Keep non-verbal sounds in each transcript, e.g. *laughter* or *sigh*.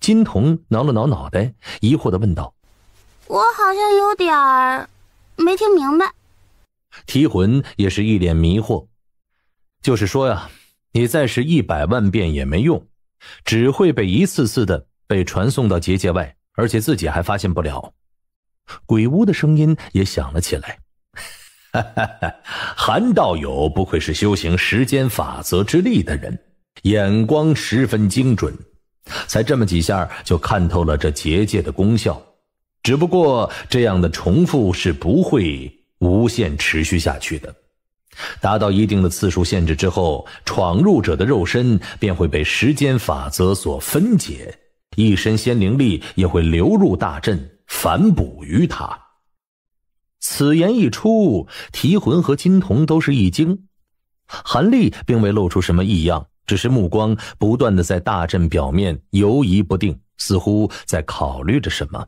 金童挠了挠脑袋，疑惑的问道：“我好像有点儿没听明白。”提魂也是一脸迷惑。就是说呀，你再是一百万遍也没用，只会被一次次的被传送到结界外，而且自己还发现不了。鬼屋的声音也响了起来：“ *laughs* 韩道友不愧是修行时间法则之力的人，眼光十分精准。”才这么几下，就看透了这结界的功效。只不过这样的重复是不会无限持续下去的，达到一定的次数限制之后，闯入者的肉身便会被时间法则所分解，一身仙灵力也会流入大阵，反哺于他。此言一出，提魂和金童都是一惊，韩立并未露出什么异样。只是目光不断的在大阵表面游移不定，似乎在考虑着什么。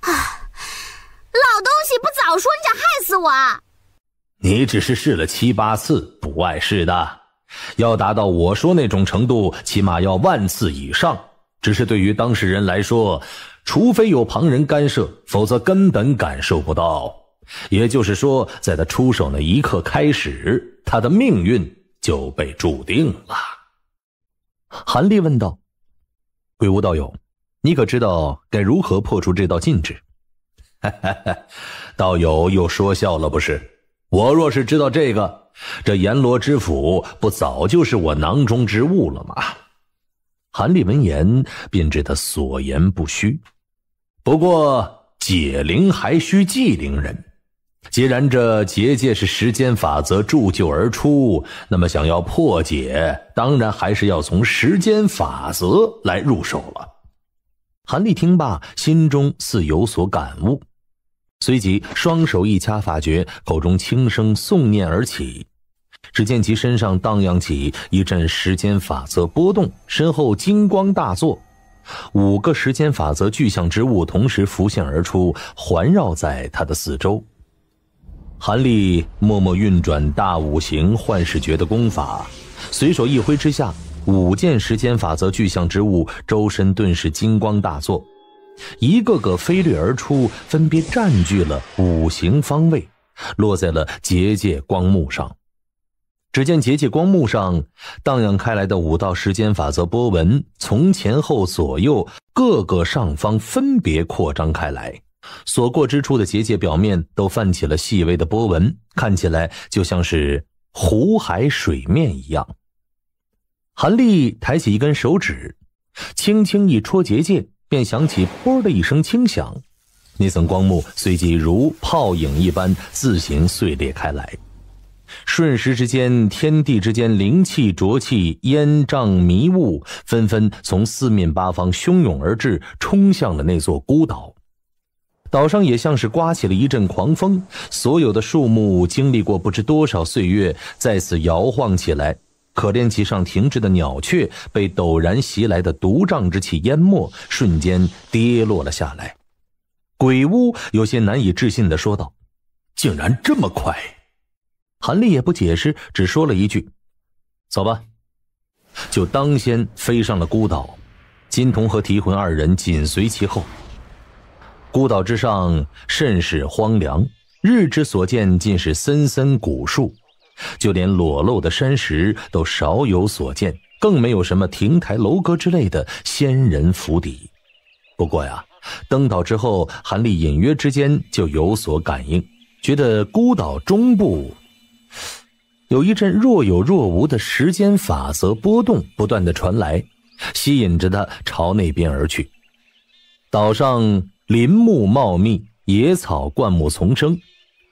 啊，老东西不早说，你想害死我？你只是试了七八次，不碍事的。要达到我说那种程度，起码要万次以上。只是对于当事人来说，除非有旁人干涉，否则根本感受不到。也就是说，在他出手那一刻开始，他的命运就被注定了。韩立问道：“鬼屋道友，你可知道该如何破除这道禁制？”“哈哈，道友又说笑了，不是？我若是知道这个，这阎罗之府不早就是我囊中之物了吗？”韩立闻言，便知他所言不虚。不过解铃还需系铃人。既然这结界是时间法则铸就而出，那么想要破解，当然还是要从时间法则来入手了。韩立听罢，心中似有所感悟，随即双手一掐法诀，口中轻声诵念而起。只见其身上荡漾起一阵时间法则波动，身后金光大作，五个时间法则具象之物同时浮现而出，环绕在他的四周。韩立默默运转大五行幻视诀的功法，随手一挥之下，五件时间法则具象之物周身顿时金光大作，一个个飞掠而出，分别占据了五行方位，落在了结界光幕上。只见结界光幕上荡漾开来的五道时间法则波纹，从前后左右各个上方分别扩张开来。所过之处的结界表面都泛起了细微的波纹，看起来就像是湖海水面一样。韩立抬起一根手指，轻轻一戳结界，便响起“啵”的一声轻响，那层光幕随即如泡影一般自行碎裂开来。瞬时之间，天地之间灵气、浊气、烟瘴、迷雾纷纷从四面八方汹涌而至，冲向了那座孤岛。岛上也像是刮起了一阵狂风，所有的树木经历过不知多少岁月，在此摇晃起来。可怜其上停滞的鸟雀，被陡然袭来的毒瘴之气淹没，瞬间跌落了下来。鬼屋有些难以置信地说道：“竟然这么快！”韩立也不解释，只说了一句：“走吧。”就当先飞上了孤岛，金童和提魂二人紧随其后。孤岛之上甚是荒凉，日之所见尽是森森古树，就连裸露的山石都少有所见，更没有什么亭台楼阁之类的仙人府邸。不过呀，登岛之后，韩立隐约之间就有所感应，觉得孤岛中部有一阵若有若无的时间法则波动不断的传来，吸引着他朝那边而去。岛上。林木茂密，野草灌木丛生，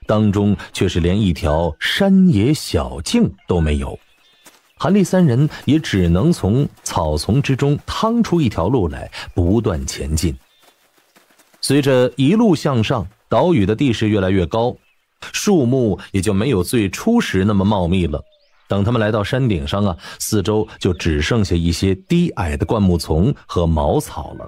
当中却是连一条山野小径都没有。韩立三人也只能从草丛之中趟出一条路来，不断前进。随着一路向上，岛屿的地势越来越高，树木也就没有最初时那么茂密了。等他们来到山顶上啊，四周就只剩下一些低矮的灌木丛和茅草了。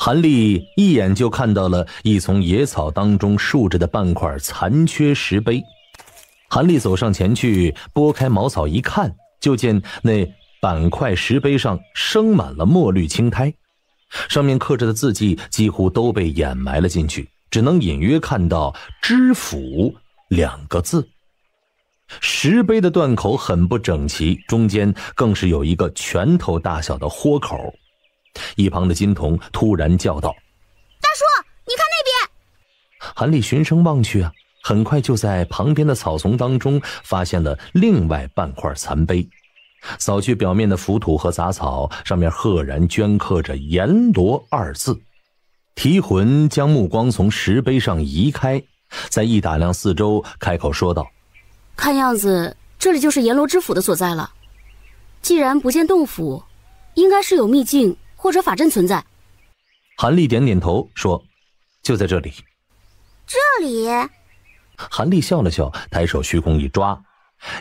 韩立一眼就看到了一丛野草当中竖着的半块残缺石碑，韩立走上前去拨开茅草一看，就见那板块石碑上生满了墨绿青苔，上面刻着的字迹几乎都被掩埋了进去，只能隐约看到“知府”两个字。石碑的断口很不整齐，中间更是有一个拳头大小的豁口。一旁的金童突然叫道：“大叔，你看那边！”韩立循声望去啊，很快就在旁边的草丛当中发现了另外半块残碑。扫去表面的浮土和杂草，上面赫然镌刻着“阎罗”二字。提魂将目光从石碑上移开，再一打量四周，开口说道：“看样子，这里就是阎罗之府的所在了。既然不见洞府，应该是有秘境。”或者法阵存在，韩立点点头说：“就在这里。”这里，韩立笑了笑，抬手虚空一抓，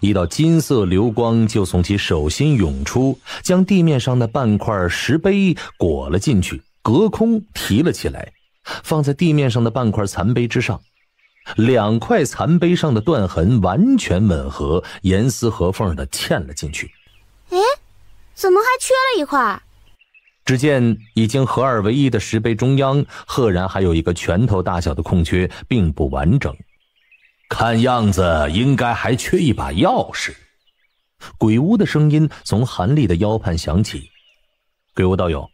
一道金色流光就从其手心涌出，将地面上的半块石碑裹了进去，隔空提了起来，放在地面上的半块残碑之上。两块残碑上的断痕完全吻合，严丝合缝的嵌了进去。哎，怎么还缺了一块？只见已经合二为一的石碑中央，赫然还有一个拳头大小的空缺，并不完整。看样子，应该还缺一把钥匙。鬼屋的声音从韩立的腰畔响起：“鬼屋道友，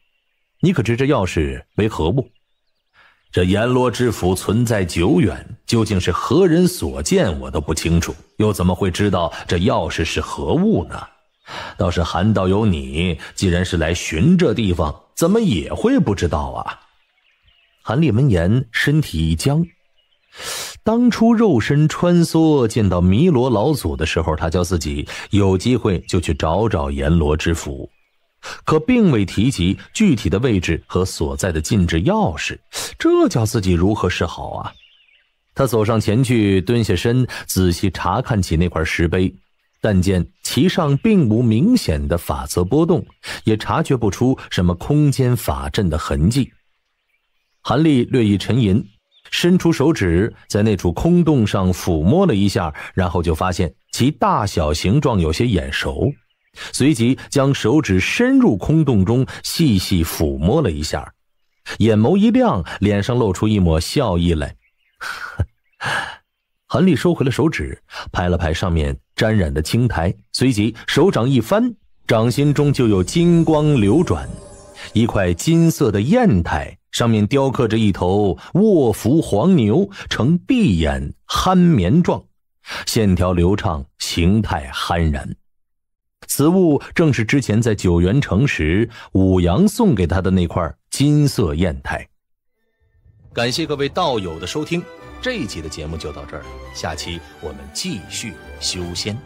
你可知这钥匙为何物？这阎罗之府存在久远，究竟是何人所建，我都不清楚，又怎么会知道这钥匙是何物呢？”倒是韩道友，你既然是来寻这地方，怎么也会不知道啊？韩立闻言，身体一僵。当初肉身穿梭见到弥罗老祖的时候，他叫自己有机会就去找找阎罗之府，可并未提及具体的位置和所在的禁制钥匙，这叫自己如何是好啊？他走上前去，蹲下身，仔细查看起那块石碑。但见其上并无明显的法则波动，也察觉不出什么空间法阵的痕迹。韩立略一沉吟，伸出手指在那处空洞上抚摸了一下，然后就发现其大小形状有些眼熟，随即将手指伸入空洞中细细抚摸了一下，眼眸一亮，脸上露出一抹笑意来。*laughs* 韩立收回了手指，拍了拍上面。沾染的青苔，随即手掌一翻，掌心中就有金光流转。一块金色的砚台，上面雕刻着一头卧伏黄牛，呈闭眼酣眠状，线条流畅，形态酣然。此物正是之前在九元城时，武阳送给他的那块金色砚台。感谢各位道友的收听。这一集的节目就到这儿，下期我们继续修仙。